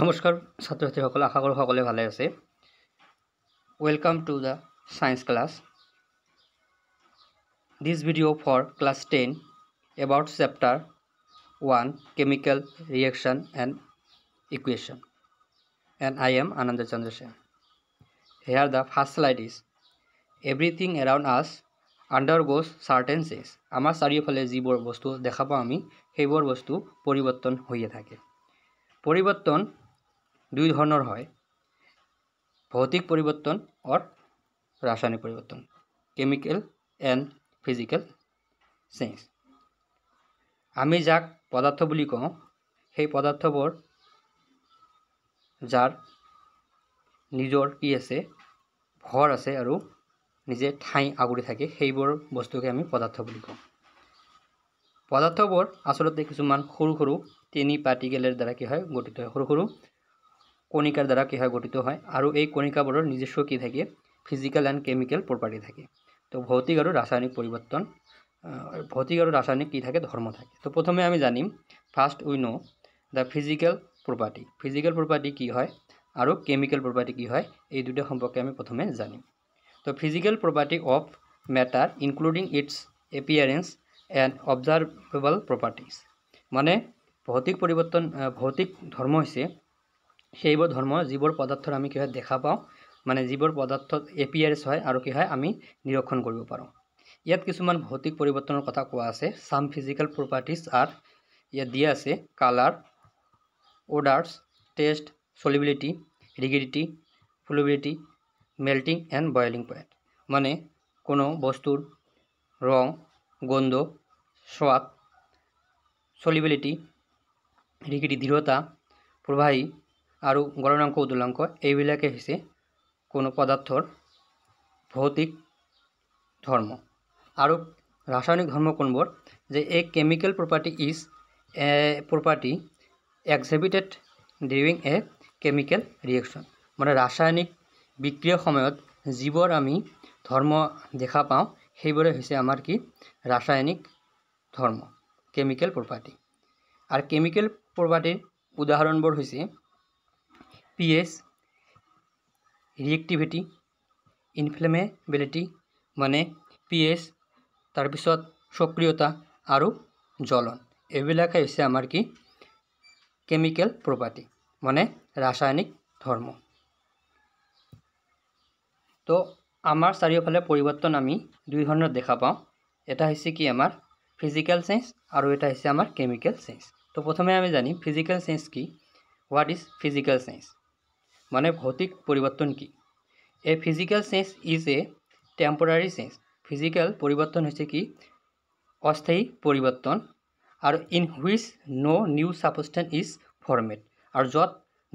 নমস্কাৰ ছাত্ৰ ছাত্ৰীসকল আশা করি সকলোৱে ভালে আছে welcome to the science class this video for class ten about chapter one chemical reaction and equation and I am Anand Chandra Sen here the first slide is everything around us undergoes certain change আমাৰ চাৰিওফালে যিবোৰ বস্তু দেখা পাওঁ আমি সেইবোৰ বস্তু পৰিৱৰ্তন হৈয়ে থাকে পৰিৱৰ্তন দুই ধৰণৰ হয় ভৌতিক পৰিৱৰ্তন অৰ ৰাসায়নিক পৰিৱৰ্তন কেমিকেল এণ্ড ফিজিকেল চেঞ্জ আমি যাক পদাৰ্থ বুলি কওঁ সেই পদাৰ্থবোৰ যাৰ নিজৰ কি আছে ভৰ আছে আৰু নিজে ঠাই আগুৰি থাকে সেইবোৰ বস্তুকে আমি পদাৰ্থ বুলি কওঁ পদাৰ্থবোৰ আচলতে কিছুমান সৰু সৰু তিনি পাৰ্টিকেলৰ দ্বাৰা কি হয় গঠিত হয় সৰু সৰু কণিকাৰ দ্বাৰা কি হয় গঠিত হয় আৰু এই কণিকাবোৰৰ নিজস্ব কি থাকে ফিজিকেল এণ্ড কেমিকেল প্ৰপাৰ্টি থাকে তো ভৌতিক আৰু ৰাসায়নিক পৰিৱৰ্তন ভৌতিক আৰু ৰাসায়নিক কি থাকে ধৰ্ম থাকে তো প্ৰথমে আমি জানিম first we know' the physical property physical property কি হয় আৰু কেমিকেল প্ৰপাৰ্টি কি হয় এই দুটা সম্পৰ্কে আমি প্ৰথমে জানিম তো physical property of matter including its appearance and observable properties মানে ভৌতিক পৰিৱৰ্তন ভৌতিক ধৰ্ম হৈছে সেইবোৰ ধৰ্ম যিবোৰ পদাৰ্থৰ আমি কি হয় দেখা পাওঁ মানে যিবোৰ পদাৰ্থত এপিয়াৰেছ হয় আৰু কি হয় আমি নিৰীক্ষণ কৰিব পাৰোঁ ইয়াত কিছুমান ভৌতিক পৰিৱৰ্তনৰ কথা কোৱা আছে চাম ফিজিকেল প্ৰপাৰ্টিজ আৰ ইয়াত দিয়া আছে colour odours taste solubility rigidity fluidity melting and boiling point মানে কোনো বস্তুৰ ৰং গন্ধ স্বাদ চলিবিলিটি ৰিগিডি দৃঢ়তা প্ৰবাহী আৰু গলনাংক উদলাংক এইবিলাকে হৈছে কোনো পদাৰ্থৰ ভৌতিক ধৰ্ম আৰু ৰাসায়নিক ধৰ্ম কোনবোৰ যে এই chemical property is a property exhibited during a chemical reaction মানে ৰাসায়নিক বিক্ৰিয়াৰ সময়ত যিবোৰ আমি ধৰ্ম দেখা পাওঁ সেইবোৰে হৈছে আমাৰ কি ৰাসায়নিক ধৰ্ম কেমিকেল প্ৰপাৰ্টি আৰু কেমিকেল প্ৰপাৰ্টিৰ উদাহৰণবোৰ হৈছে পি এছ ৰিয়েক্টিভিটি ইনফ্লেমেবিলিটি মানে পি এছ তাৰপিছত সক্ৰিয়তা আৰু জ্বলন এইবিলাকে হৈছে আমাৰ কি কেমিকেল প্ৰপাৰ্টি মানে ৰাসায়নিক ধৰ্ম তো আমাৰ চাৰিওফালে পৰিৱৰ্তন আমি দুই ধৰণৰ দেখা পাওঁ এটা হৈছে কি আমাৰ ফিজিকেল চেঞ্চ আৰু এটা হৈছে আমাৰ কেমিকেল চেঞ্চ তো প্ৰথমে আমি জানিম ফিজিকেল চেঞ্চ কি হোৱাট ইজ ফিজিকেল চেঞ্চ মানে ভৌতিক পরিবর্তন কি a physical change is a temporary change physical পরিবর্তন হয়েছে কি অস্থায়ী পরিবর্তন আর in which no new substance is formed আর যত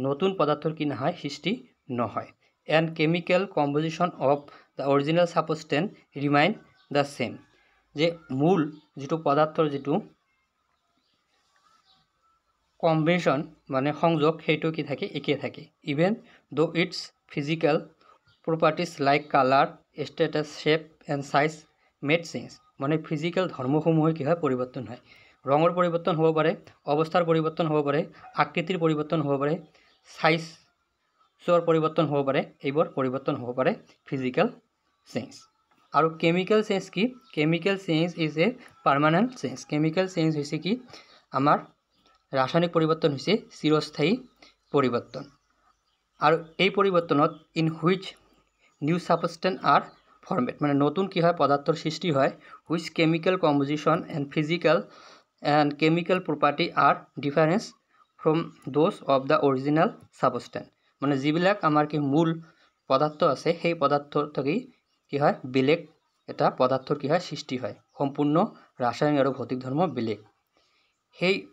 নতুন পদার্থর কি না হয় সৃষ্টি নহয় and chemical composition of the original substance remain the same যে মূল যেটো পদার্থর যেটো কম্বিনেশ্যন মানে সংযোগ সেইটো কি থাকে একে থাকে even though' its physical properties like colour status shape and size made change মানে ফিজিকেল ধৰ্মসমূহে কি হয় পৰিৱৰ্তন হয় ৰঙৰ পৰিৱৰ্তন হ'ব পাৰে অৱস্থাৰ পৰিৱৰ্তন হ'ব পাৰে আকৃতিৰ পৰিৱৰ্তন হ'ব পাৰে চাইজৰ পৰিৱৰ্তন হ'ব পাৰে এইবোৰ পৰিৱৰ্তন হ'ব পাৰে ফিজিকেল চেঞ্জ আৰু কেমিকেল চেঞ্জ কি chemical change is a permanent change chemical change হৈছে কি আমাৰ ৰাসায়নিক পৰিৱৰ্তন হৈছে চিৰস্থায়ী পৰিৱৰ্তন আৰু এই পৰিৱৰ্তনত in which new substance are formed মানে নতুন কি হয় পদাৰ্থৰ সৃষ্টি হয় which chemical composition and physical and chemical property are difference from those of the original substance মানে যিবিলাক আমাৰ কি মূল পদাৰ্থ আছে সেই পদার্থ থেকেই কি হয় বেলেগ এটা পদাৰ্থৰ কি হয় সৃষ্টি হয় সম্পূৰ্ণ ৰাসায়নিক আৰু ভৌতিক ধৰ্ম বেলেগ সেই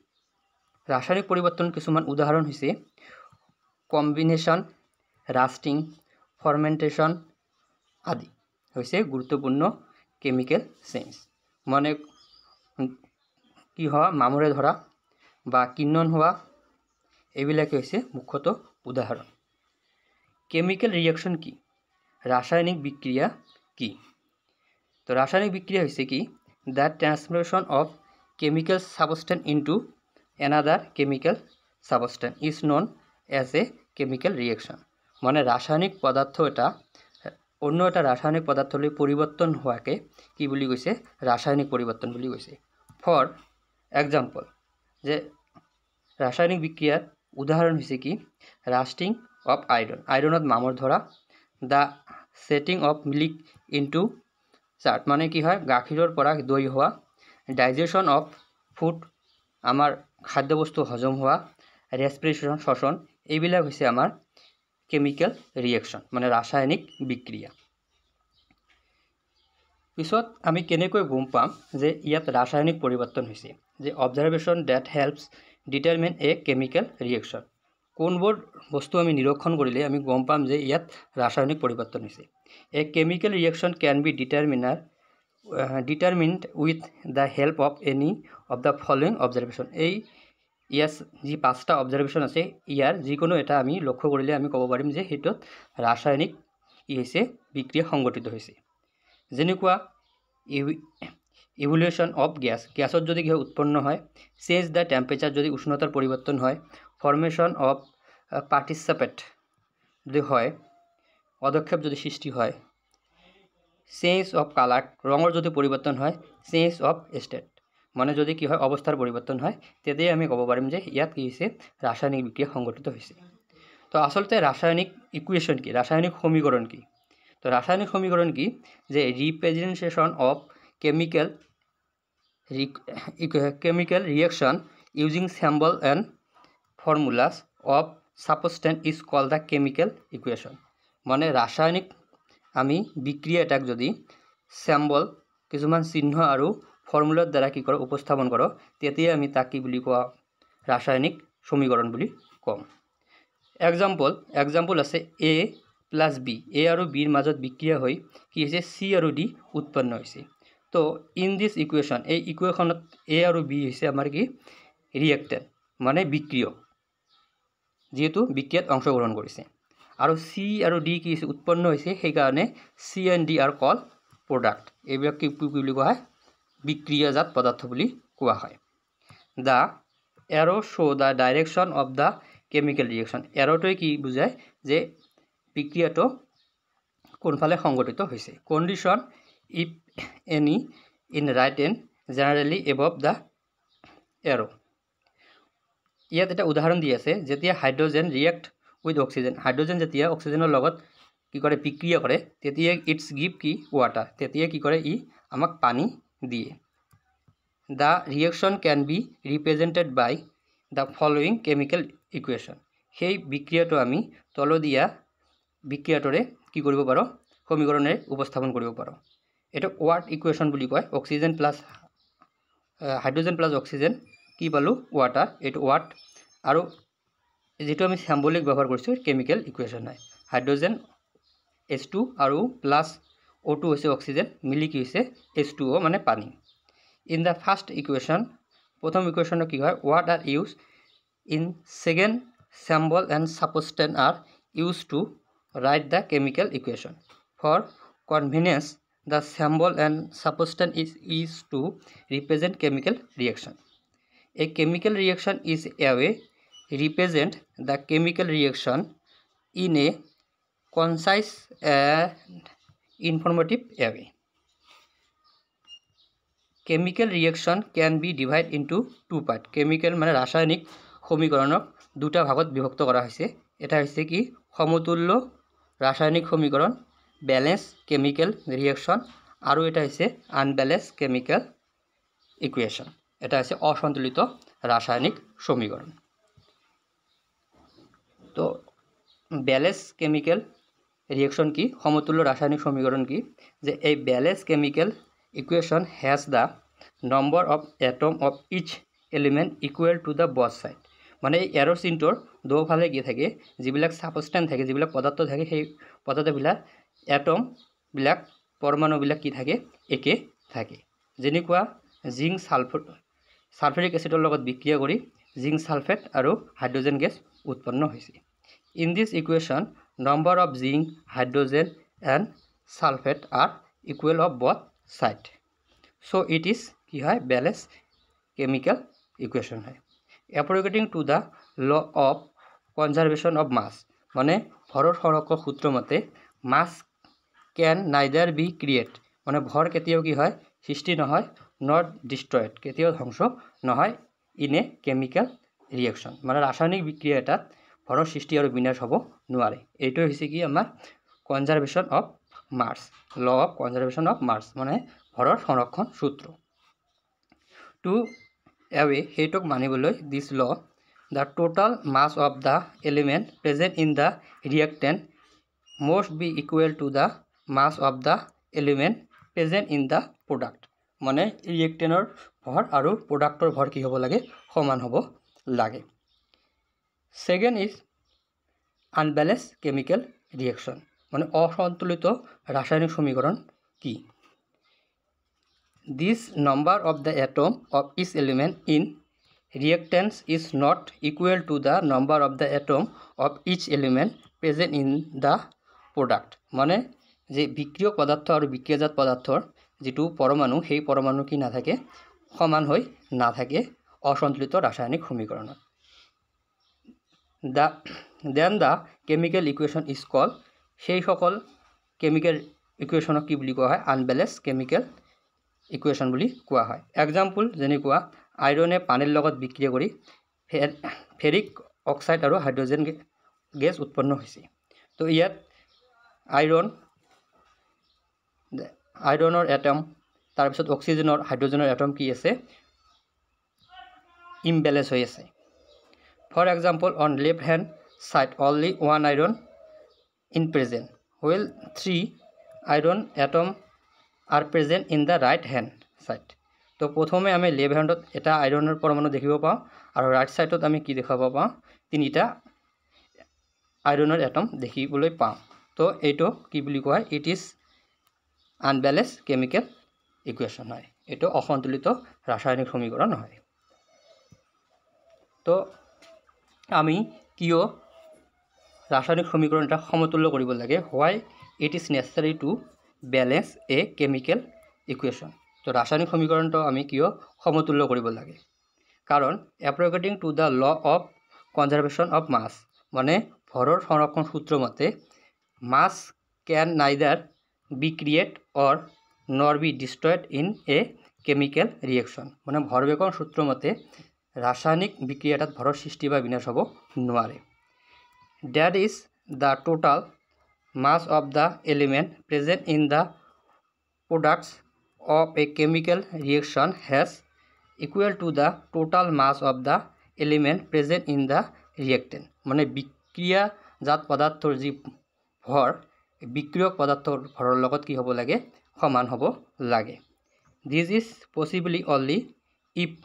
ৰাসায়নিক পৰিৱৰ্তন কিছুমান উদাহৰণ হৈছে কম্বিনেশ্যন রাস্টিং ফৰ্মেণ্টেশ্যন আদি হৈছে গুৰুত্বপূৰ্ণ কেমিকেল চেঞ্জ মানে কি হোৱা মামৰে ধৰা বা কিন্নন হোৱা এইবিলাকে হৈছে মুখ্যত উদাহরণ কেমিক্যাল রিয়াকশন কি রাসায়নিক বিক্রিয়া কি তো রাসায়নিক বিক্রিয়া হয়েছে কি the transformation of chemical substance into another chemical substance is known as a chemical reaction মানে রাসায়নিক পদার্থ এটা অন্য এটা রাসায়নিক হলে পরিবর্তন হওয়াকে কি বুলি কৈছে রাসায়নিক পরিবর্তন বুলি কৈছে ফর এক্সাম্পল যে রাসায়নিক বিক্রিয়ার উদাহরণ হয়েছে কি রাস্টিং অফ আয়রন আয়রনত মামৰ ধরা the setting of milk into chart মানে কি হয় গাখীৰৰ পৰা দৈ হোৱা ডাইজেশ্যন অফ ফুড আমাৰ খাদ্যবস্তু হজম হোৱা ৰেছপিৰেশ্যন শ্বচন এইবিলাক হৈছে আমাৰ কেমিকেল ৰিয়েকশ্যন মানে ৰাসায়নিক বিক্ৰিয়া পিছত আমি কেনেকৈ গম পাম যে ইয়াত ৰাসায়নিক পৰিৱৰ্তন হৈছে যে observation that helps determine a chemical reaction কোনবোৰ বস্তু আমি নিৰীক্ষণ কৰিলে আমি গম পাম যে ইয়াত ৰাসায়নিক পৰিৱৰ্তন হৈছে a chemical reaction can be determiner determined with the help of any of the following observation এই ইয়াস যি পাঁচটা অবজারভেশন আছে ইয়াৰ যিকোনো এটা আমি লক্ষ্য কৰিলে আমি ক'ব পাৰিম যে সেইটোত ৰাসায়নিক ই হৈছে বিক্ৰিয়া সংঘটিত হৈছে যেনেকুৱা ইভলিউশ্যন অফ গ্যাস গ্যাসত যদি কিবা উৎপন্ন হয় চেঞ্জ দ্য টেম্পেচাৰ যদি উষ্ণতার পরিবর্তন হয় ফৰ্মেশ্যন অফ পার্টিসিপেট যদি হয় পদক্ষেপ যদি সৃষ্টি হয় চেঞ্জ অফ কালার রঙের যদি পৰিৱৰ্তন হয় চেঞ্জ অফ ষ্টেট মানে যদি কি হয় অৱস্থাৰ পৰিৱৰ্তন হয় তেতিয়াই আমি ক'ব পাৰিম যে ইয়াত কি হৈছে ৰাসায়নিক বিক্ৰিয়া সংঘটিত হৈছে তো আচলতে ৰাসায়নিক ইকুৱেশ্যন কি ৰাসায়নিক সমীকৰণ কি তো রাসায়নিক সমীকরণ কি যে representation of chemical chemical reaction using symbol and formulas of substance is call the chemical equation মানে রাসায়নিক আমি বিক্রিয়া এটাক যদি স্যাম্বল কিছু চিহ্ন আর ফর্মুলার দ্বারা কি করো উপস্থাপন করো তেতিয়া আমি তা কি কোয়া রাসায়নিক সমীকরণ বলে কম এক্সাম্পল এক্সাম্পল আছে এ প্লাস বি এ আর বির মাজত বিক্রিয়া হয়ে কি হয়েছে সি আর ডি উৎপন্ন হয়েছে তো ইন দিস ইকুয়েশন এই ইকুয়েশন এ আর বি হয়েছে আমার কি রিয়েক্টেড মানে বিক্রিয় যেহেতু বিক্রিয়াত অংশগ্রহণ করেছে আৰু চি আৰু ডি কি হৈছে উৎপন্ন হৈছে সেইকাৰণে চি এন ডি আৰু কল প্ৰডাক্ট এইবিলাক কি কি বুলি কোৱা হয় বিক্ৰিয়াজাত পদাৰ্থ বুলি কোৱা হয় the arrow' show' the direction of the chemical reaction এৰ'টোৱে কি বুজায় যে বিক্ৰিয়াটো কোনফালে সংঘটিত হৈছে condition if any in write and generally above the arrow' ইয়াত এটা উদাহৰণ দি আছে যেতিয়া hydrogen react with oxygen hydrogen যেতিয়া অক্সিজেনৰ লগত কি কৰে বিক্ৰিয়া কৰে তেতিয়া ইটছ গিভ কি ৱাটাৰ তেতিয়া কি কৰে ই আমাক পানী দিয়ে the reaction can be represented by the following chemical equation সেই বিক্ৰিয়াটো আমি তলদিয়া বিক্ৰিয়াটোৰে কি কৰিব পাৰোঁ সমীকৰণেৰে উপস্থাপন কৰিব পাৰোঁ এইটো ৱাৰ্ট ইকুৱেশ্যন বুলি কয় oxygen plus hydrogen plus oxygen কি পালোঁ ৱাটাৰ এইটো ৱাৰ্ট আৰু যিটো আমি শ্যাম্বলিক ব্যৱহাৰ কৰিছোঁ কেমিকেল ইকুৱেশ্যন হয় হাইড্ৰজেন এইচ টু আৰু প্লাছ অ' টু হৈছে অক্সিজেন মিলি কি হৈছে এইচ টু অ' মানে পানী ইন দ্য ফাৰ্ষ্ট ইকুৱেশ্যন প্ৰথম ইকুৱেশ্যনৰ কি হয় what are use in second symbol and substance are use to write the chemical equation for convenience the symbol and substance is is to represent chemical reaction এই chemical reaction is a represent the chemical reaction in a concise and informative way. Chemical reaction can be divide into two part chemical মানে ৰাসায়নিক সমীকৰণক দুটা ভাগত বিভক্ত কৰা হৈছে এটা হৈছে কি সমতুল্য ৰাসায়নিক সমীকৰণ বেলেঞ্চ কেমিকেল ৰিয়েকশ্যন আৰু এটা হৈছে আনবেলেঞ্চ কেমিকেল ইকুৱেশ্যন এটা হৈছে অসন্তুলিত ৰাসায়নিক সমীকৰণ তত্ত্ব ব্যালেন্স কেমিকেল রিয়েকশন কি সমতুল্য রাসায়নিক সমীকরণ কি যে এই balance chemical equation has the number of atom of each element equal to the both side মানে এই এরোসিনটোর দৌফালে কি থাকে যা সাবস্টেন থাকে যা পদার্থ থাকে সেই পদার্থবিল এটম বিলাক পরমাণুবিল কি থাকে একে থাকে যেন জিঙ্ক সালফ সালফেরিক এসিডর বিক্রিয়া করে জিঙ্ক সালফেট আর হাইড্রোজেন গেছ উৎপন্ন হৈছে in this equation number of zinc hydrogen and sulphate are equal of both side so' it is কি হয় বেলেন্স কেমিকেল ইকুৱেশ্যন হয় এপ্ৰিকেটিং to the law of conservation of mass মানে ভৰৰ সৰক সূত্ৰমতে mass can neither be create মানে ভৰ কেতিয়াও কি হয় সৃষ্টি নহয় নট ডিষ্ট্ৰয়েড কেতিয়াও ধ্বংস নহয় ইন এ কেমিকেল ৰিয়েকশ্যন মানে ৰাসায়নিক বিক্ৰিয়া এটাত ভৰৰ সৃষ্টি আৰু বিনাশ হ'ব নোৱাৰে এইটোৱে হৈছে কি আমাৰ conservation of mass law of conservation of mass মানে ভৰৰ সংৰক্ষণ সূত্ৰ টু এৱে সেইটোক মানিবলৈ this law the total mass of the element present in the reactant must be equal to the mass of the element present in the product মানে ৰিয়েক্টেনৰ ভৰ আৰু প্ৰডাক্টৰ ভৰ কি হ'ব লাগে সমান হ'ব লাগে second is unbalance chemical reaction মানে অসন্তুলিত রাসায়নিক সমীকরণ কি this number of the atom of each element in reactance is not equal to the number of the atom of each element present in the product মানে যে বিক্রিয় পদার্থ আৰু বিক্রিয়াজাত পদাৰ্থৰ যিটো পৰমাণু সেই পৰমাণু কি নাথাকে সমান হৈ নাথাকে অসন্তুলিত রাসায়নিক সমীকরণ the then the chemical equation is call সেই সকল কেমিক্যাল ইকুয়েশ্যনক কি বুলি কোৱা হয় আনবেলেঞ্চ কেমিকেল ইকুৱেশ্যন বুলি কোৱা হয় এক্সাম্পল যেনেকুৱা আইৰনে পানীৰ লগত বিক্ৰিয়া কৰি ফেৰিক অক্সাইড আৰু হাইড্ৰজেন গেছ উৎপন্ন হৈছে তো ইয়াত আইৰণ আইৰনৰ এটম তাৰপিছত অক্সিজেনৰ হাইড্ৰজেনৰ এটম কি আছে ইমবেলেন্স হৈ আছে for example on left hand side only one iron in present while three iron atom are present in the right hand side তো প্ৰথমে আমি লেফ্ট হেণ্ডত এটা আইৰণৰ পৰমাণু দেখিব পাওঁ আৰু ৰাইট ছাইডত আমি কি দেখাব পাওঁ তিনিটা আইৰণৰ এটম দেখিবলৈ পাওঁ তো এইটো কি বুলি কোৱা হয় it is unbalance chemical equation হয় এইটো অসন্তুলিত ৰাসায়নিক সমীকৰণ হয় তো আমি কিয় রাসায়নিক সমীকরণটা সমতুল্য কৰিব লাগে why it is necessary to balance a chemical equation তো ৰাসায়নিক সমীকৰণটো আমি কিয় সমতুল্য কৰিব লাগে কাৰণ এপ্ৰগেটিং to the law of conservation of mass মানে ভৰৰ সংৰক্ষণ মতে mass can neither be create or nor be destroyed in a chemical reaction মানে ভৰবেগৰ মতে ৰাসায়নিক বিক্ৰিয়া এটাত ভৰৰ সৃষ্টি বা বিনাশ হ'ব নোৱাৰে that is the total mass of the element present in the products of a chemical reaction has equal to the total mass of the element present in the reactant মানে বিক্ৰিয়াজাত পদাৰ্থৰ যি ভৰ বিক্ৰিয়ক পদাৰ্থৰ ভৰৰ লগত কি হ'ব লাগে সমান হ'ব লাগে this is possibly only if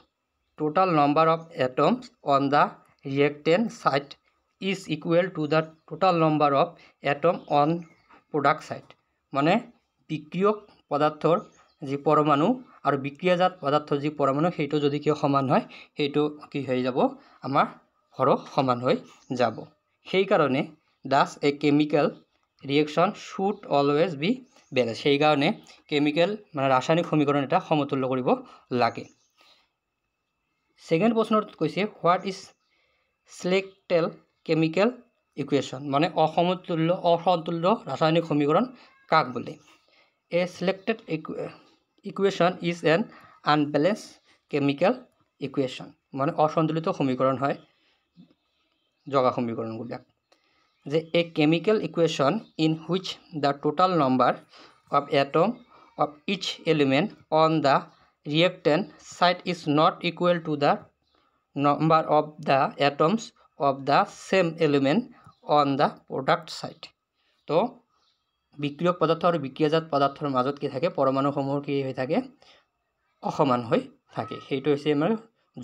total number of atoms on the reactant side is equal to the total number of atom on product side মানে বিক্ৰিয়ক পদাৰ্থৰ যি পৰমাণু আৰু বিক্ৰিয়াজাত পদাৰ্থ যি পৰমাণু সেইটো যদি কিয় সমান হয় সেইটো কি হৈ যাব আমাৰ সৰহ সমান হৈ যাব সেইকাৰণে thus a chemical reaction should always be balance সেইকাৰণে কেমিকেল মানে ৰাসায়নিক সমীকৰণ এটা সমতুল্য কৰিব লাগে ছেকেণ্ড প্ৰশ্নটোত কৈছে what is skeletal chemical equation মানে অসমতুল্য অসমতুল্য ৰাসায়নিক সমীকৰণ কাক বোলে এ ছিলেক্টেড equation is an unbalanced chemical equation মানে অসন্তুলিত সমীকৰণ হয় জগা সমীকৰণবিলাক যে a chemical equation in which the total number of atom of each element on the reactant side is not equal to the number of the atoms of the same element on the product side to বিক্ৰিয়ক পদাৰ্থ আৰু বিক্ৰিয়াজাত পদাৰ্থৰ মাজত কি থাকে পৰমাণুসমূহৰ কি হৈ থাকে অসমান হৈ থাকে সেইটো হৈছে আমাৰ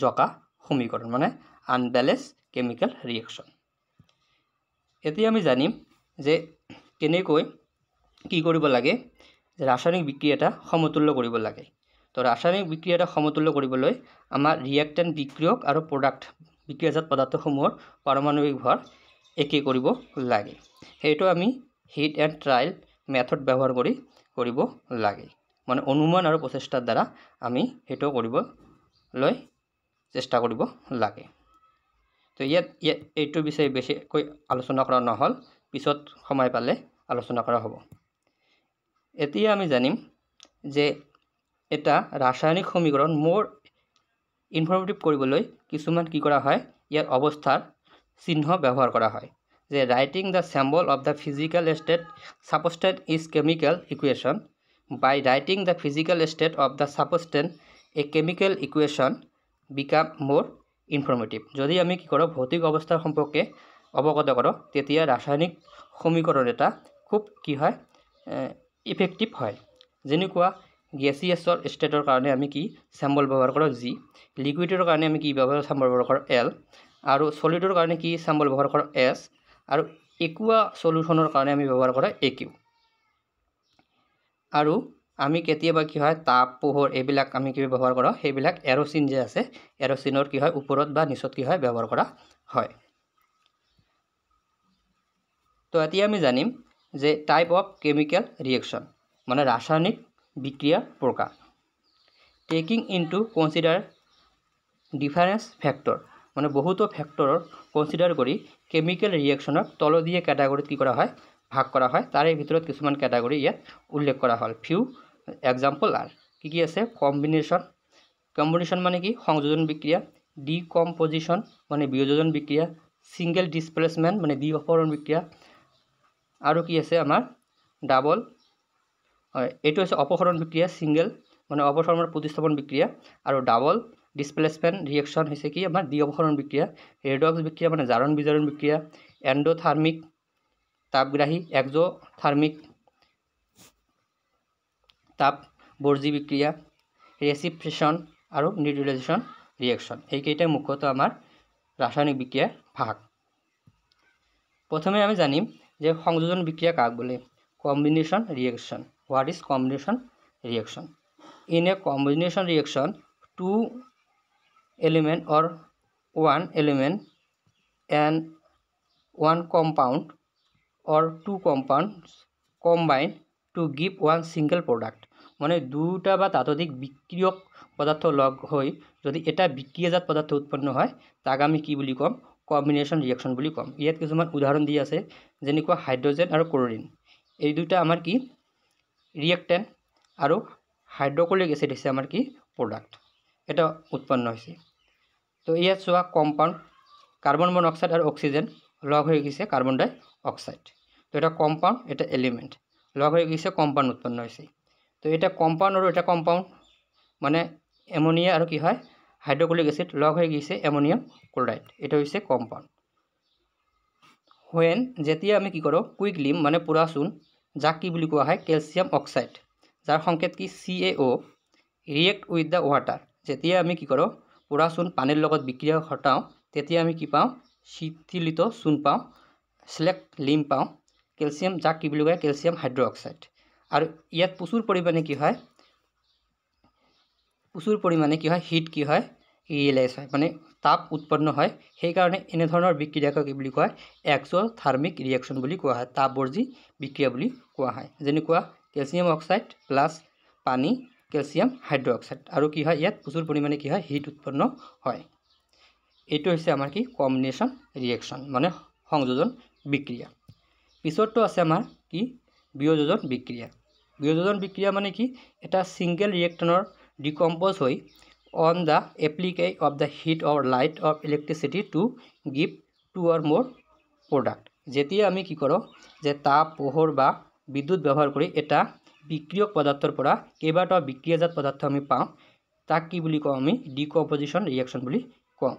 জকা সমীকৰণ মানে আনবেলেঞ্চ কেমিকেল ৰিয়েকশ্যন এতিয়া আমি জানিম যে কেনেকৈ কি কৰিব লাগে ৰাসায়নিক বিক্ৰিয়া এটা সমতুল্য কৰিব লাগে তো ৰাসায়নিক বিক্ৰিয়াৰে সমতুল্য কৰিবলৈ আমাৰ ৰিয়েক্টেণ্ট বিক্ৰিয়ক আৰু প্ৰডাক্ট বিক্ৰিয়াজাত পদাৰ্থসমূহৰ পাৰমাণৱিক ভৰ একেই কৰিব লাগে সেইটো আমি হিট এণ্ড ট্ৰায়েল মেথড ব্যৱহাৰ কৰি কৰিব লাগে মানে অনুমান আৰু প্ৰচেষ্টাৰ দ্বাৰা আমি সেইটো কৰিবলৈ চেষ্টা কৰিব লাগে তো ইয়াত ইয়াত এইটো বিষয়ে বেছিকৈ আলোচনা কৰা নহ'ল পিছত সময় পালে আলোচনা কৰা হ'ব এতিয়া আমি জানিম যে এটা ৰাসায়নিক সমীকৰণ মোৰ ইনফৰ্মেটিভ কৰিবলৈ কিছুমান কি কৰা হয় ইয়াৰ অৱস্থাৰ চিহ্ন ব্যৱহাৰ কৰা হয় যে writing the symbol of the physical state substance is chemical equation by writing the physical state of the substance a chemical equation become more informative যদি আমি কি কৰোঁ ভৌতিক অৱস্থাৰ সম্পৰ্কে অৱগত কৰোঁ তেতিয়া ৰাসায়নিক সমীকৰণ এটা খুব কি হয় ইফেক্টিভ হয় যেনেকুৱা গেছিয়াছৰ ষ্টেটৰ কাৰণে আমি কি চেম্বল ব্যৱহাৰ কৰোঁ জি লিকুইডৰ কাৰণে আমি কি ব্যৱহাৰ কৰোঁ চাম্বল ব্যৱহাৰ কৰোঁ এল আৰু চলিডৰ কাৰণে কি চেম্বল ব্যৱহাৰ কৰোঁ এছ আৰু একুৱা চলিউশ্যনৰ কাৰণে আমি ব্যৱহাৰ কৰোঁ এ কিউ আৰু আমি কেতিয়াবা কি হয় তাপ পোহৰ এইবিলাক আমি কি ব্যৱহাৰ কৰোঁ সেইবিলাক এৰচিন যে আছে এৰচিনৰ কি হয় ওপৰত বা নিচত কি হয় ব্যৱহাৰ কৰা হয় তো এতিয়া আমি জানিম যে টাইপ অফ কেমিকেল ৰিয়েকশ্যন মানে ৰাসায়নিক বিক্ৰিয়া প্ৰকাশ taking into consider difference factor মানে বহুতো ফেক্টৰৰ কনচিডাৰ কৰি কেমিকেল ৰিয়েকশ্যনক তলদিয়ে কেটাগৰীত কি কৰা হয় ভাগ কৰা হয় তাৰে ভিতৰত কিছুমান কেটাগৰী ইয়াত উল্লেখ কৰা হ'ল ফিউ এক্সাম্পল আৰ কি কি আছে কম্বিনেশ্যন কম্বিনেশ্যন মানে কি সংযোজন বিক্ৰিয়া ডি কম্প'জিশ্যন মানে বিয়োজন বিক্ৰিয়া ছিংগল ডিছপ্লেচমেণ্ট মানে ডি অপহৰণ বিক্ৰিয়া আৰু কি আছে আমাৰ ডাবল হয় এইটো হৈছে অপসৰণ বিক্ৰিয়া ছিংগল মানে অপসৰণৰ প্ৰতিস্থাপন বিক্ৰিয়া আৰু ডাবল ডিছপ্লেচমেণ্ট ৰিয়েকশ্যন হৈছে কি আমাৰ দ্বি অপসৰণ বিক্ৰিয়া ৰেডক্স বিক্ৰিয়া মানে জাৰণ বিজাৰণ বিক্ৰিয়া এণ্ডথাৰ্মিক তাপগ্ৰাহী একজ'থাৰ্মিক তাপ বৰ্জী বিক্ৰিয়া ৰেচিপ্ৰেশ্যন আৰু নিউট্ৰেলাইজেশ্যন ৰিয়েকশ্যন এইকেইটাই মুখ্যতঃ আমাৰ ৰাসায়নিক বিক্ৰিয়াৰ ভাগ প্ৰথমে আমি জানিম যে সংযোজন বিক্ৰিয়া কাক বোলে combination reaction what is combination reaction in a combination reaction two element or one element and one compound or two compounds combine to give one single product মানে দুটা বা ততোধিক বিক্রিয়ক পদার্থ লগ হই যদি এটা বিক্রিয়াজাত পদার্থ উৎপন্ন হয় তাক আমি কি বলি কম কম্বিনেশন রিয়াকশন বলি কম ইয়াত কিছুমান উদাহরণ দি আছে যেনেকুৱা হাইড্ৰোজেন আৰ ক্লোৰিন এই দুটা আমাৰ কি ৰিয়েক্টেণ্ট আৰু হাইড্ৰকলিক এচিড হৈছে আমাৰ কি প্ৰডাক্ট এটা উৎপন্ন হৈছে তো ইয়াত চোৱা কম্পাউণ্ড কাৰ্বন মনক্সাইড আৰু অক্সিজেন লগ হৈ গৈছে কাৰ্বন ডাই অক্সাইড তো এটা কম্পাউণ্ড এটা এলিমেণ্ট লগ হৈ গৈছে কম্পাউণ্ড উৎপন্ন হৈছে তো এটা কম্পাউণ্ড আৰু এটা কম্পাউণ্ড মানে এমনিয়া আৰু কি হয় হাইড্ৰকলিক এচিড লগ হৈ গৈছে এমনিয়াম ক্লৰাইড এইটো হৈছে কম্পাউণ্ড হুৱেন যেতিয়া আমি কি কৰোঁ কুইক মানে পুৰা যাক কি বুলি কোৱা হয় কেলছিয়াম অক্সাইড যাৰ সংকেত কি C A O' react with the water যেতিয়া আমি কি কৰোঁ পোৰা চূণ পানীৰ লগত বিক্ৰিয়া ঘটাওঁ তেতিয়া আমি কি পাওঁ শিথিলিত চূণ পাওঁ শ্লেক লিম পাওঁ কেলছিয়াম যাক কি বুলি কয় কেলছিয়াম অক্সাইড আৰু ইয়াত প্ৰচুৰ পৰিমাণে কি হয় প্ৰচুৰ পৰিমাণে কি হয় হিট কি হয় ৰিয়েলাইজ হয় মানে তাপ উৎপন্ন হয় সেইকাৰণে এনেধৰণৰ বিক্ৰিয়াক কি বুলি কয় হয় এক্সথাৰ্মিক ৰিয়েকশ্যন বুলি কোৱা হয় তাপবৰ্জী বিক্ৰিয়া বুলি কোৱা হয় যেনেকুৱা কেলছিয়াম অক্সাইড প্লাছ পানী কেলছিয়াম হাইড্ৰ অক্সাইড আৰু কি হয় ইয়াত প্ৰচুৰ পৰিমাণে কি হয় হিট উৎপন্ন হয় এইটো হৈছে আমাৰ কি কম্বিনেশ্যন ৰিয়েকশ্যন মানে সংযোজন বিক্ৰিয়া পিছৰটো আছে আমাৰ কি বিয়োজন বিক্ৰিয়া বিয়োজন বিক্ৰিয়া মানে কি এটা ছিংগল ৰিয়েকশ্যনৰ ডিকম্প'জ হৈ on the applique of the heat or light of electricity to give two or more product যেতিয়া আমি কি কৰোঁ যে তাপ পোহৰ বা বিদ্যুৎ ব্যৱহাৰ কৰি এটা বিক্ৰিয়ক পদাৰ্থৰ পৰা কেইবাটাও বিক্ৰিয়াজাত পদাৰ্থ আমি পাওঁ তাক কি বুলি কওঁ আমি ডিকম্পজিশ্যন ৰিয়েকশ্যন বুলি কওঁ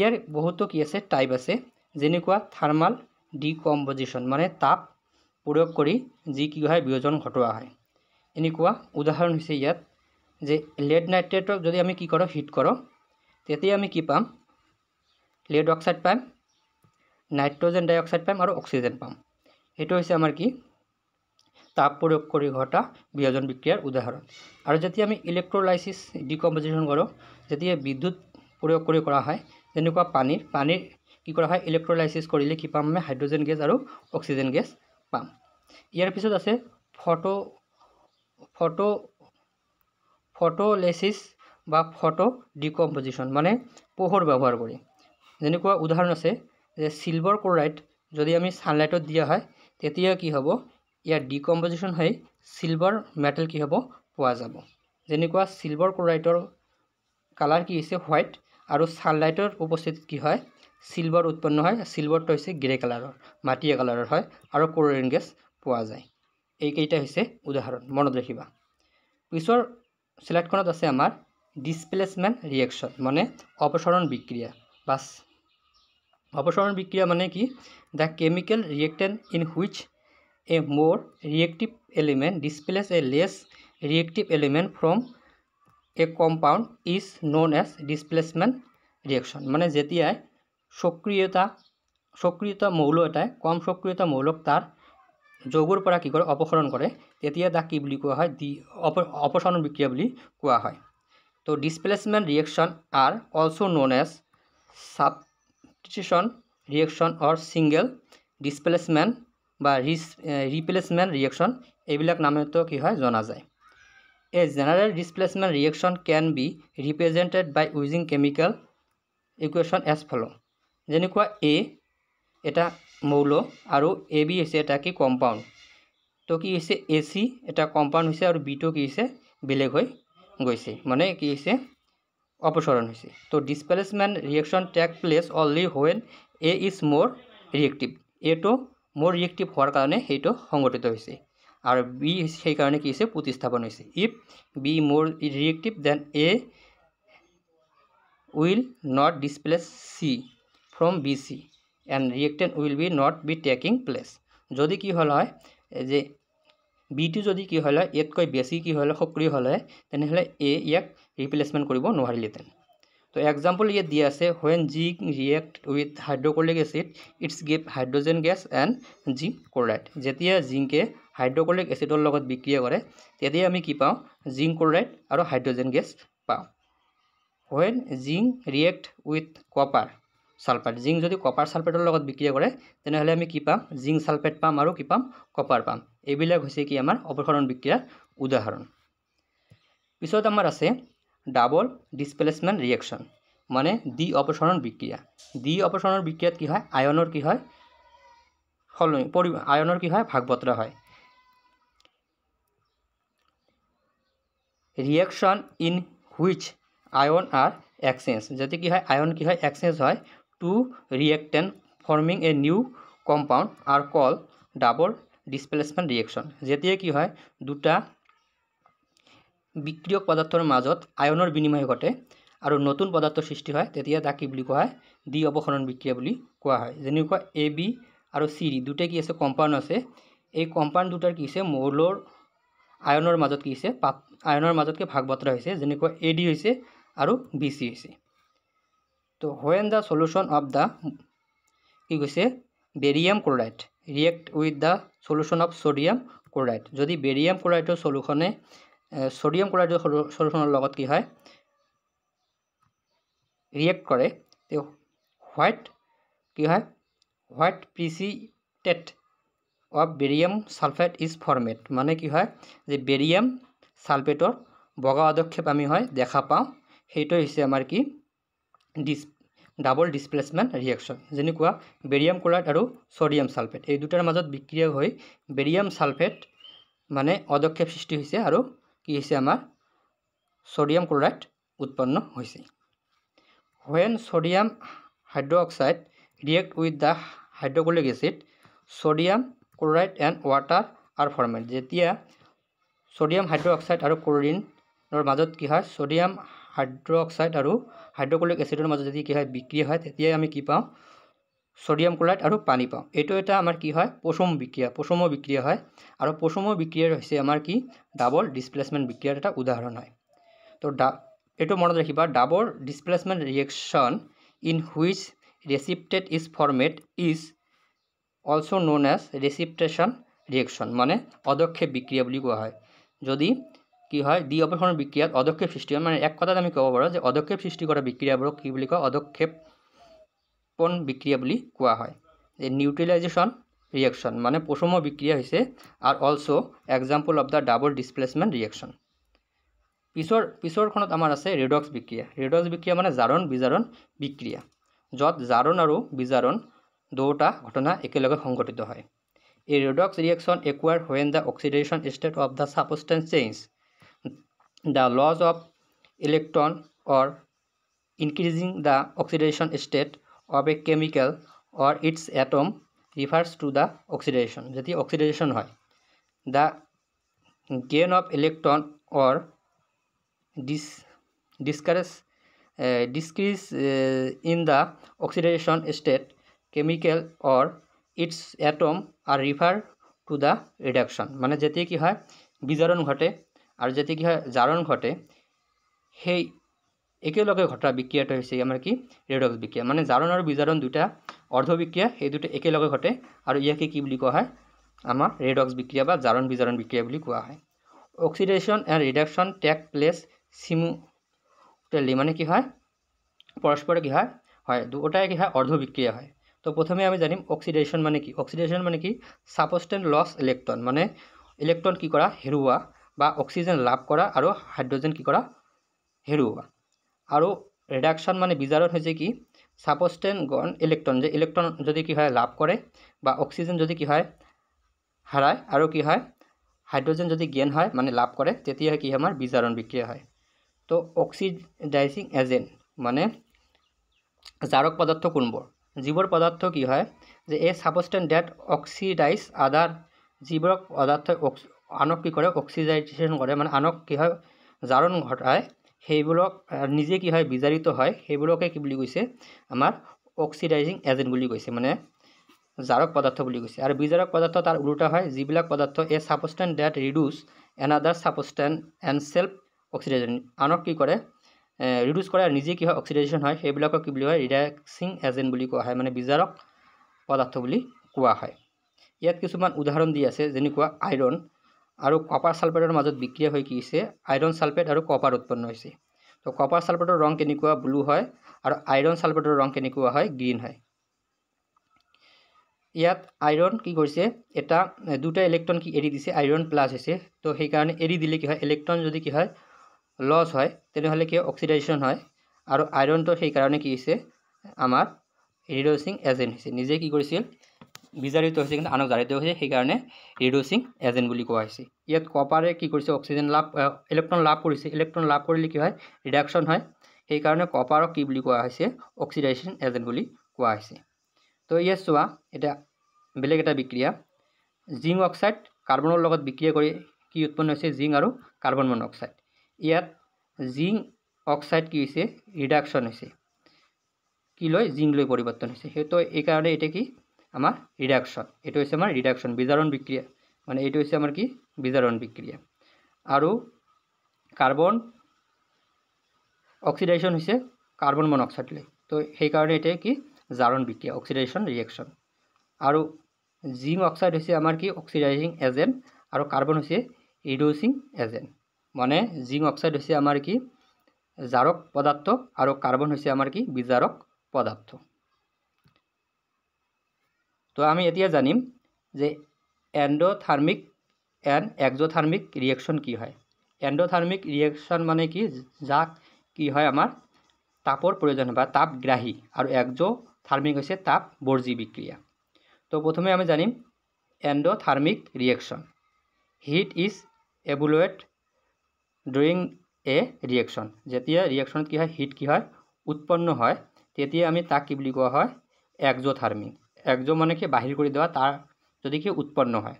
ইয়াৰ বহুতো কি আছে টাইপ আছে যেনেকুৱা থাৰ্মাল ডিকম্পজিশ্যন মানে তাপ প্ৰয়োগ কৰি যি কি হয় বিয়োজন ঘটোৱা হয় এনেকুৱা উদাহৰণ হৈছে ইয়াত যে লেড নাইট্ৰেটক যদি আমি কি কৰোঁ হিট কৰোঁ তেতিয়া আমি কি পাম লেড অক্সাইড পাম নাইট্ৰজেন ডাই অক্সাইড পাম আৰু অক্সিজেন পাম সেইটো হৈছে আমাৰ কি তাপ প্ৰয়োগ কৰি ঘটা বিয়োজন বিক্ৰিয়াৰ উদাহৰণ আৰু যেতিয়া আমি ইলেক্ট্ৰলাইচিছ ডিকম্পজিশ্যন কৰোঁ যেতিয়া বিদ্যুৎ প্ৰয়োগ কৰি কৰা হয় যেনেকুৱা পানীৰ পানীৰ কি কৰা হয় ইলেক্ট্ৰলাইচিছ কৰিলে কি পাম আমি হাইড্ৰজেন গেছ আৰু অক্সিজেন গেছ পাম ইয়াৰ পিছত আছে ফটো ফটো ফটোলেচিছ বা ফটো ডিকম্পজিশ্যন মানে পোহৰ ব্যৱহাৰ কৰি যেনেকুৱা উদাহৰণ আছে যে চিলভাৰ ক্লৰাইড যদি আমি ছানলাইটত দিয়া হয় তেতিয়া কি হ'ব ইয়াৰ ডিকম্পজিশ্যন হৈ চিলভাৰ মেটেল কি হ'ব পোৱা যাব যেনেকুৱা চিলভাৰ ক্লৰাইডৰ কালাৰ কি হৈছে হোৱাইট আৰু ছানলাইটৰ উপস্থিতিত কি হয় চিলভাৰ উৎপন্ন হয় চিলভাৰটো হৈছে গ্ৰে কালাৰৰ মাটিয়া কালাৰৰ হয় আৰু ক্লৰিন গেছ পোৱা যায় এইকেইটা হৈছে উদাহৰণ মনত ৰাখিবা পিছৰ সিলেক্ট করাত আছে আমার ডিসপ্লেসমেন্ট রিয়াকশন মানে অপসরণ বিক্রিয়া বাস অপসরণ বিক্রিয়া মানে কি the chemical reaction in which a more reactive element displace a less reactive element from a compound is known as displacement reaction মানে যেতিয়াই সক্রিয়তা সক্রিয়তা মৌল এটাই কম সক্রিয়তা মৌলক তাৰ যৌগৰ পৰা কি কৰে অপসৰণ কৰে তেতিয়া তাক কি বুলি কোৱা হয় ডি অপ অপচৰণ বিক্ৰিয়া বুলি কোৱা হয় তো displacement reaction are also known as substitution reaction or single displacement বা ৰিছ ৰিপ্লেচমেণ্ট ৰিয়েকশ্যন এইবিলাক নামেতো কি হয় জনা যায় a general displacement reaction can be represented by using chemical equation as follow' যেনেকুৱা এ এটা মৌল আৰু এ বি হৈছে এটা কি কম্পাউণ্ড তো কি হৈছে এ চি এটা কম্পাউণ্ড হৈছে আৰু বিটো কি হৈছে বেলেগ হৈ গৈছে মানে কি হৈছে অপসরণ হয়েছে তো displacement reaction take place only when a is more reactive এটো মোর রিয়েক্টিভ হওয়ার কারণে সেইটো সংগঠিত হয়েছে আর বি সেই কারণে কি হয়েছে প্রতিস্থাপন হয়েছে if B more reactive then A will not displace C from B C and reaction will be not be taking place যদি কি হল হয় যে বি বিটো যদি কি হ'লে ইয়াতকৈ বেছি কি হ'লে সক্ৰিয় হ'লে তেনেহ'লে এ ইয়াক ৰিপ্লেচমেণ্ট কৰিব নোৱাৰিলেহেঁতেন তো এক্সাম্পল ইয়াত দিয়া আছে when G react with hydrochloric acid it's give hydrogen gas and zinc chloride যেতিয়া জিংকে হাইড্ৰকলিক এচিডৰ লগত বিক্ৰিয়া কৰে তেতিয়া আমি কি পাওঁ জিংক ক্লৰাইড আৰু হাইড্ৰজেন গেছ পাওঁ when zinc react with copper sulphide zinc যদি কপাৰ ছালফেটৰ লগত বিক্ৰিয়া কৰে তেনেহ'লে আমি কি পাম জিংক ছালফেট পাম আৰু কি পাম কপাৰ পাম এইবিলাক হৈছে কি আমাৰ অপসাৰণ বিক্ৰিয়াৰ উদাহৰণ পিছত আমাৰ আছে ডাবল ডিছপ্লেচমেণ্ট ৰিয়েকশ্যন মানে দ্বি অপসাৰণ বিক্ৰিয়া দ্বি অপসাৰণৰ বিক্ৰিয়াত কি হয় আয়নৰ কি হয় সলনি পৰি আয়নৰ কি হয় ভাগ হয় reaction in which ion are exchange যাতে কি হয় আয়ন কি হয় এক্সচেঞ্জ হয় two reactant forming a new compound are called double displacement reaction যেতিয়া কি হয় দুটা বিক্রিয়ক পদাৰ্থৰ মাজত আয়নৰ বিনিময় ঘটে আৰু নতুন পদাৰ্থ সৃষ্টি হয় তেতিয়া তাক কি বুলি কোৱা হয় দ্বি অবক্ষৰণ বিক্ৰিয়া বুলি কোৱা হয় যেনেকুৱা এ বি আৰু সি ডি দুটা কি আছে কম্পাউণ্ড আছে এই কম্পাউণ্ড দুটাৰ কি হৈছে মৌলৰ আয়নৰ মাজত কি হৈছে পাত আয়নৰ মাজতকৈ ভাগ বতৰা হৈছে যেনেকুৱা এ ডি হৈছে আৰু বি চি হৈছে তো when the solution of the কি কৈছে barium chloride react with the solution of sodium chloride যদি বেৰিয়াম ক্লৰাইডৰ চলুশ্যনে ছ'ডিয়াম ক্লৰাইডৰ চলুশ্যনৰ লগত কি হয় ৰিয়েক্ট কৰে তে হোৱাইট কি হয় white প্ৰিচিটেট of barium sulphate is format মানে কি হয় যে বেৰিয়াম ছালফেটৰ বগা পদক্ষেপ আমি হয় দেখা পাওঁ সেইটোৱে হৈছে আমাৰ কি ডিছ ডাবল ডিছপ্লেচমেণ্ট ৰিয়েকশ্যন যেনেকুৱা বেৰিয়াম ক্লৰাইড আৰু চডিয়াম ছালফেট এই দুটাৰ মাজত বিক্ৰিয়া হৈ বেৰিয়াম ছালফেট মানে অদক্ষেপ সৃষ্টি হৈছে আৰু কি হৈছে আমাৰ চডিয়াম ক্লৰাইড উৎপন্ন হৈছে when sodium hydroxide react with the hydrochloric acid sodium chloride and water are formed যেতিয়া চডিয়াম হাইড্ৰক্সাইড আৰু ক্লৰিনৰ মাজত কি হয় চডিয়াম হাইড্ৰক্সাইড আৰু হাইড্ৰক্লৰিক এচিডৰ মাজত যদি কি হয় বিক্ৰিয়া হয় তেতিয়াই আমি কি পাওঁ ছ'ডিয়াম ক্লোৰাইড আৰু পানী পাওঁ এইটো এটা আমাৰ কি হয় পচম বিক্ৰিয়া পচম বিক্ৰিয়া হয় আৰু পচম বিক্ৰিয়া হৈছে আমাৰ কি ডাবল ডিছপ্লেচমেণ্ট বিক্ৰিয়াৰ এটা উদাহৰণ হয় তো ডা এইটো মনত ৰাখিবা double displacement reaction in which precipitate is formed is also' known as precipitation reaction মানে অদক্ষেপ বিক্ৰিয়া বুলি কোৱা হয় যদি কি হয় দ্বি অপেক্ষণ বিক্ৰিয়াত অধক্ষেপ সৃষ্টি হয় মানে এক কথাত আমি ক'ব পাৰোঁ যে অধক্ষেপ সৃষ্টি কৰা বিক্ৰিয়াবোৰক কি বুলি কয় অধক্ষেপণ বিক্ৰিয়া বুলি কোৱা হয় এই নিউট্ৰেলাইজেশ্যন ৰিয়েকশ্যন মানে পশুম বিক্ৰিয়া হৈছে আৰু also' example of the double displacement reaction পিছৰ পিছৰখনত আমাৰ আছে ৰেডক্স বিক্ৰিয়া ৰেডক্স বিক্ৰিয়া মানে জাৰণ বিজাৰণ বিক্ৰিয়া য'ত জাৰণ আৰু বিজাৰণ দুয়োটা ঘটনা একেলগে সংঘটিত হয় এই redox reaction occur when the oxidation state of the substance change the loss of electron or increasing the oxidation state of a chemical or its atom refers to the oxidation যদি oxidation হয় the gain of electron or dis discourage uh, decrease uh, in the oxidation state chemical or its atom are refer to the reduction মানে যেতে কি হয় বিজারণ ঘটে আৰু যেতিয়া কি হয় জাৰণ ঘটে সেই একেলগে ঘটা বিক্ৰিয়াটো হৈছে আমাৰ কি ৰেডক্স বিক্ৰিয়া মানে জাৰণ আৰু বিজাৰণ দুটা অৰ্ধ বিক্ৰিয়া সেই দুটা একেলগে ঘটে আৰু ইয়াকে কি বুলি কোৱা হয় আমাৰ ৰেডক্স বিক্ৰিয়া বা জাৰণ বিজাৰণ বিক্ৰিয়া বুলি কোৱা হয় oxidation and reduction take place simultaneously মানে কি হয় পৰস্পৰে কি হয় হয় দুটাই কি হয় অৰ্ধ বিক্ৰিয়া হয় তো প্ৰথমে আমি জানিম অক্সিডেশ্যন মানে কি অক্সিডেশ্যন মানে কি ছাপষ্টেণ্ট লছ ইলেক্ট্ৰন মানে ইলেক্ট্ৰন কি কৰা হেৰুওৱা বা অক্সিজেন লাভ কৰা আৰু হাইড্ৰজেন কি কৰা হেৰুয়া আৰু ৰিডাকশ্যন মানে বিজাৰণ হৈছে কি সাপোস্টেন গন ইলেকট্ৰন যে ইলেক্ট্ৰন যদি কি হয় লাভ কৰে বা অক্সিজেন যদি কি হয় হেৰায় আৰু কি হয় হাইড্ৰজেন যদি গেন হয় মানে লাভ কৰে তেতিয়া কি আমাৰ বিজাৰণ বিক্ৰিয়া হয় তো অক্সিডাইজিং এজেন্ট মানে জাৰক পদাৰ্থ কোনবোৰ যিবোৰ পদাৰ্থ কি হয় যে এই সাবস্টেন ডেট অক্সিডাইজ আদাৰ যিবোৰ পদাৰ্থ আনক কি কৰে অক্সিজাইজেশ্যন কৰে মানে আনক কি হয় জাৰণ ঘটায় সেইবোৰক নিজে কি হয় বিজাৰিত হয় সেইবোৰকে কি বুলি কৈছে আমাৰ অক্সিডাইজিং এজেণ্ট বুলি কৈছে মানে জাৰক পদাৰ্থ বুলি কৈছে আৰু বিজাৰক পদাৰ্থ তাৰ ওলোটা হয় যিবিলাক পদাৰ্থ a substance that reduce another substance and self oxidisation আনক কি কৰে ৰিডিউচ কৰে আৰু নিজে কি হয় অক্সিডাইজেশ্যন হয় সেইবিলাকক কি বুলি কয় ৰিডাক্সিং এজেণ্ট বুলি কোৱা হয় মানে বিজাৰক পদাৰ্থ বুলি কোৱা হয় ইয়াত কিছুমান উদাহৰণ দি আছে যেনেকুৱা আইৰণ আৰু কপাৰ ছালফেটৰ মাজত বিক্ৰিয়া হৈ কি হৈছে আইৰণ ছালফেট আৰু কপাৰ উৎপন্ন হৈছে তো কপাৰ ছালফেটৰ ৰং কেনেকুৱা ব্লু হয় আৰু আইৰণ ছালফেটৰ ৰং কেনেকুৱা হয় গ্ৰীণ হয় ইয়াত আইৰণ কি কৰিছে এটা দুটা ইলেক্ট্ৰন কি এৰি দিছে আইৰণ প্লাছ হৈছে তো সেইকাৰণে এৰি দিলে কি হয় ইলেক্ট্ৰন যদি কি হয় লছ হয় তেনেহ'লে কি হয় অক্সিডাইজেশ্যন হয় আৰু আইৰণটো সেইকাৰণে কি হৈছে আমাৰ ৰিডিউচিং এজেণ্ট হৈছে নিজে কি কৰিছিল বিজাৰিত হৈছে কিন্তু আনক জাৰিত হৈছে সেইকাৰণে ৰিডিউচিং এজেণ্ট বুলি কোৱা হৈছে ইয়াত কপাৰে কি কৰিছে অক্সিজেন লাভ ইলেক্ট্ৰন লাভ কৰিছে ইলেক্ট্ৰন লাভ কৰিলে কি হয় ৰিডাকশ্যন হয় সেইকাৰণে কপাৰক কি বুলি কোৱা হৈছে অক্সিডাইজেশ্যন এজেণ্ট বুলি কোৱা হৈছে তো ইয়াত চোৱা এটা বেলেগ এটা বিক্ৰিয়া জিংক অক্সাইড কাৰ্বনৰ লগত বিক্ৰিয়া কৰি কি উৎপন্ন হৈছে জিংক আৰু কাৰ্বন মনঅক্সাইড ইয়াত জিংক অক্সাইড কি হৈছে ৰিডাকশ্যন হৈছে কি লৈ জিংক লৈ পৰিৱৰ্তন হৈছে সেইটো এইকাৰণে এতিয়া কি আমাৰ ৰিডাকশ্যন এইটো হৈছে আমাৰ ৰিডাকশ্যন বীজাৰণ বিক্ৰিয়া মানে এইটো হৈছে আমাৰ কি বীজাৰণ বিক্ৰিয়া আৰু কাৰ্বন অক্সিডাইজেশ্যন হৈছে কাৰ্বন মনঅক্সাইডলৈ তো সেইকাৰণে এতিয়া কি জাৰণ বিক্ৰিয়া অক্সিডাইজেশ্যন ৰিয়েকশ্যন আৰু জিংক অক্সাইড হৈছে আমাৰ কি অক্সিডাইজিং এজেণ্ট আৰু কাৰ্বন হৈছে ৰিডিউচিং এজেণ্ট মানে জিংক অক্সাইড হৈছে আমাৰ কি জাৰক পদাৰ্থ আৰু কাৰ্বন হৈছে আমাৰ কি বিজাৰক পদাৰ্থ তো আমি এতিয়া জানিম যে এণ্ডথাৰ্মিক এণ্ড এক্সথাৰ্মিক ৰিয়েকশ্যন কি হয় এণ্ডথাৰ্মিক ৰিয়েকশ্যন মানে কি যাক কি হয় আমাৰ তাপৰ প্ৰয়োজন বা তাপ তাপগ্ৰাহী আৰু এক্সথাৰ্মিক হৈছে তাপ বৰ্জী বিক্ৰিয়া তো প্ৰথমে আমি জানিম endothermic reaction heat is evolved during a reaction যেতিয়া ৰিয়েকশ্যনত কি হয় হিট কি হয় উৎপন্ন হয় তেতিয়া আমি তাক কি বুলি কোৱা হয় এক্সথাৰ্মিক একজমানেকে বাহির করে দেওয়া তার যদি কি উৎপন্ন হয়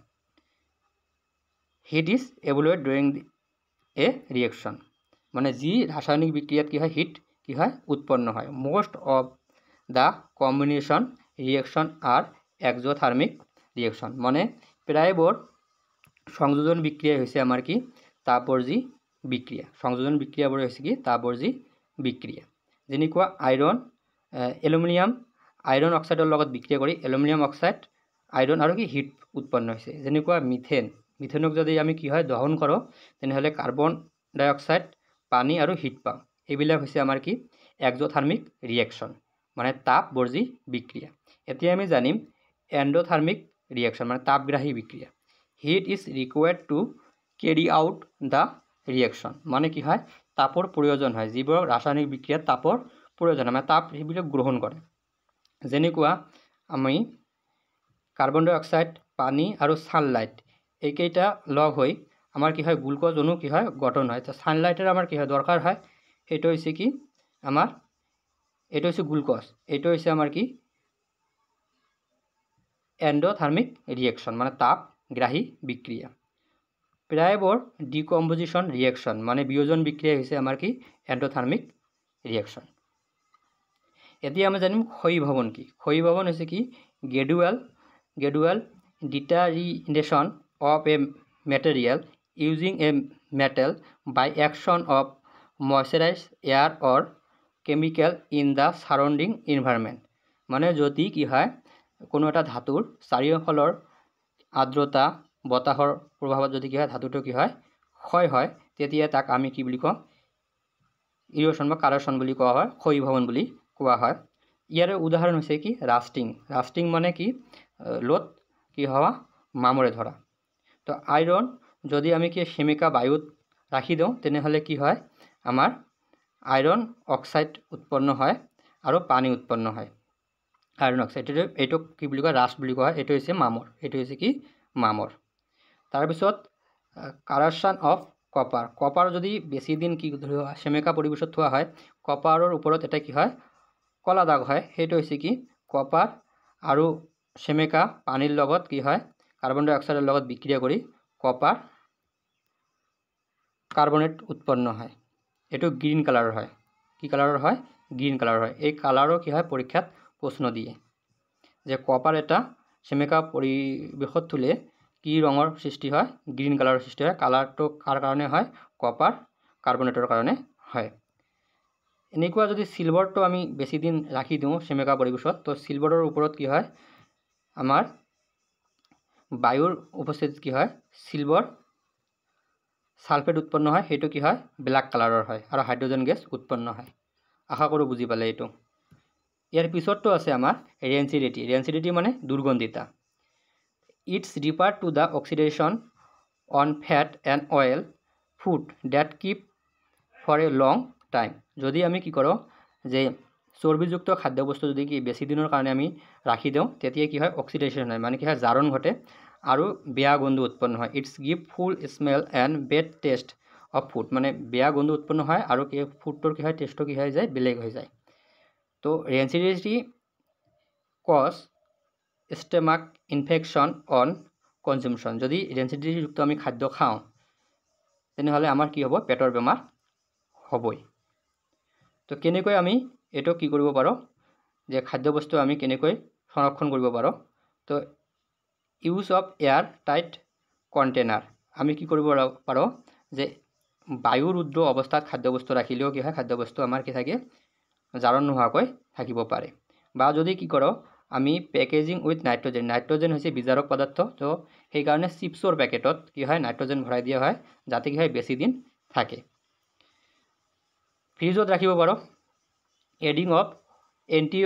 heat is evolved during a reaction মানে যি রাসায়নিক বিক্রিয়াত কী হয় হিট কী হয় উৎপন্ন হয় most of the combination reaction are exothermic reaction মানে প্রায়বোৰ সংযোজন বিক্রিয়া হৈছে আমাৰ কি যি বিক্রিয়া সংযোজন বিক্রিয়াবোৰ হৈছে কি যি বিক্রিয়া যেনেকুৱা আইৰণ এলুমিনিয়াম আইৰণ অক্সাইডৰ লগত বিক্ৰিয়া কৰি এলুমিনিয়াম অক্সাইড আইৰণ আৰু কি হিট উৎপন্ন হৈছে যেনেকুৱা মিথেন মিথেনক যদি আমি কি হয় দহন কৰোঁ তেনেহ'লে কাৰ্বন ডাই অক্সাইড পানী আৰু হিট পাওঁ এইবিলাক হৈছে আমাৰ কি এক্সথাৰ্মিক ৰিয়েকশ্যন মানে তাপ বৰ্জি বিক্ৰিয়া এতিয়া আমি জানিম এণ্ড'থাৰ্মিক ৰিয়েকশ্যন মানে তাপগ্ৰাহী বিক্ৰিয়া heat is required to carry out the reaction মানে কি হয় তাপৰ প্ৰয়োজন হয় যিবোৰ ৰাসায়নিক বিক্ৰিয়াত তাপৰ প্ৰয়োজন হয় মানে তাপ সেইবিলাক গ্ৰহণ কৰে যেনেকুৱা আমি কাৰ্বন ডাই অক্সাইড পানী আৰু ছানলাইট এইকেইটা লগ হৈ আমাৰ কি হয় গ্লুক'জ অনু কি হয় গঠন হয় ছানলাইটৰ আমাৰ কি হয় দৰকাৰ হয় সেইটো হৈছে কি আমাৰ এইটো হৈছে গ্লুক'জ এইটো হৈছে আমাৰ কি এণ্ড'থাৰ্মিক ৰিয়েকশ্যন মানে তাপ গ্ৰাহী বিক্ৰিয়া প্ৰায়বোৰ ডিকম্পজিশ্যন ৰিয়েকশ্যন মানে বিয়োজন বিক্ৰিয়া হৈছে আমাৰ কি এণ্ড'থাৰ্মিক ৰিয়েকশ্যন এতিয়া আমি জানিম ভৱন কি ভৱন হৈছে কি gradual gradual deterioration of a material using a metal by action of moisturise air or chemical in the surrounding environment মানে যদি কি হয় কোনো এটা ধাতুৰ চাৰিওফালৰ আৰ্দ্ৰতা বতাহৰ প্ৰভাৱত যদি কি হয় ধাতুটো কি হয় ক্ষয় হয় তেতিয়া তাক আমি কি বুলি কওঁ ইৰোচন বা কাৰেচন বুলি কোৱা হয় ক্ষয়ীভৱন বুলি কোৱা হয় ইয়াৰে উদাহৰণ হৈছে কি ৰাষ্টিং ৰাষ্টিং মানে কি লোত কি হোৱা মামৰে ধৰা তো আইৰণ যদি আমি কি সেমেকা বায়ুত ৰাখি দিওঁ তেনেহ'লে কি হয় আমাৰ আইৰণ অক্সাইড উৎপন্ন হয় আৰু পানী উৎপন্ন হয় আইৰণ অক্সাইড এইটো এইটোক কি বুলি কয় ৰাছ বুলি কোৱা হয় এইটো হৈছে মামৰ এইটো হৈছে কি মামৰ তাৰপিছত কাৰাচান অফ কপাৰ কপাৰ যদি বেছিদিন কি ধৰি সেমেকা পৰিৱেশত থোৱা হয় কপাৰৰ ওপৰত এটা কি হয় কলা দাগ হয় সেইটো হৈছে কি কপাৰ আৰু চেমেকা পানীৰ লগত কি হয় কাৰ্বন ডাই অক্সাইডৰ লগত বিক্ৰিয়া কৰি কপাৰ কাৰ্বনেট উৎপন্ন হয় এইটো গ্ৰীণ কালাৰৰ হয় কি কালাৰৰ হয় গ্ৰীণ কালাৰৰ হয় এই কালাৰৰ কি হয় পৰীক্ষাত প্ৰশ্ন দিয়ে যে কপাৰ এটা চেমেকা পৰিৱেশত তোলে কি ৰঙৰ সৃষ্টি হয় গ্ৰীণ কালাৰৰ সৃষ্টি হয় কালাৰটো কাৰ কাৰণে হয় কপাৰ কাৰ্বনেটৰ কাৰণে হয় এনেকুৱা যদি চিলভাৰটো আমি বেছিদিন ৰাখি দিওঁ সেমেকা পৰিৱেশত তো চিলভাৰৰ ওপৰত কি হয় আমাৰ বায়ুৰ উপস্থিতিত কি হয় চিলভাৰ ছালফেট উৎপন্ন হয় সেইটো কি হয় ব্লেক কালাৰৰ হয় আৰু হাইড্ৰজেন গেছ উৎপন্ন হয় আশা কৰোঁ বুজি পালে এইটো ইয়াৰ পিছতটো আছে আমাৰ ৰেঞ্চিডিটি ৰেঞ্চিডিটি মানে দুৰ্গন্ধিতা it's refer to the oxidation on fat and oil food that keep for a long time যদি আমি কি কৰোঁ যে চৰ্বিযুক্ত খাদ্যবস্তু যদি কি বেছি দিনৰ কাৰণে আমি ৰাখি দিওঁ তেতিয়া কি হয় অক্সিডেশ্যন হয় মানে কি হয় জাৰণ ঘটে আৰু বেয়া গোন্ধ উৎপন্ন হয় it's give foul smell and bad taste of food মানে বেয়া গোন্ধ উৎপন্ন হয় আৰু কি ফুডটোৰ কি হয় টেষ্টটো কি হৈ যায় বেলেগ হৈ যায় তো rancidity cause stomach infection on consumption যদি ৰেঞ্চিডিটিযুক্ত আমি খাদ্য খাওঁ তেনেহ'লে আমাৰ কি হ'ব পেটৰ বেমাৰ হ'বই তো কেনেকৈ আমি এইটো কি কৰিব পাৰোঁ যে খাদ্যবস্তু আমি কেনেকৈ সংৰক্ষণ কৰিব পাৰোঁ তো use of air tight container আমি কি কৰিব পাৰোঁ যে বায়ুৰুদ্ৰ অৱস্থাত খাদ্যবস্তু ৰাখিলেও কি হয় খাদ্যবস্তু আমাৰ কি থাকে জাৰণ নোহোৱাকৈ থাকিব পাৰে বা যদি কি কৰোঁ আমি পেকেজিং উইথ নাইট্ৰজেন নাইট্ৰজেন হৈছে বিজাৰক পদাৰ্থ তো সেইকাৰণে চিপছৰ পেকেটত কি হয় নাইট্ৰজেন ভৰাই দিয়া হয় যাতে কি হয় বেছিদিন থাকে ফ্ৰিজত ৰাখিব পাৰোঁ adding of anti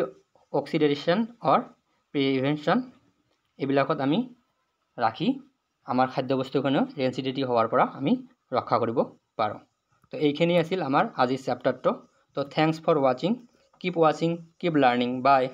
oxidation or prevention এইবিলাকত আমি ৰাখি আমাৰ খাদ্যবস্তুখনেও ৰেঞ্চিডেটিভ হোৱাৰ পৰা আমি ৰক্ষা কৰিব পাৰোঁ তো এইখিনি আছিল আমাৰ আজিৰ চেপ্টাৰটো তো থেংকছ ফৰ ৱাচিং কীপ ৱাচিং কীপ লাৰ্ণিং বাই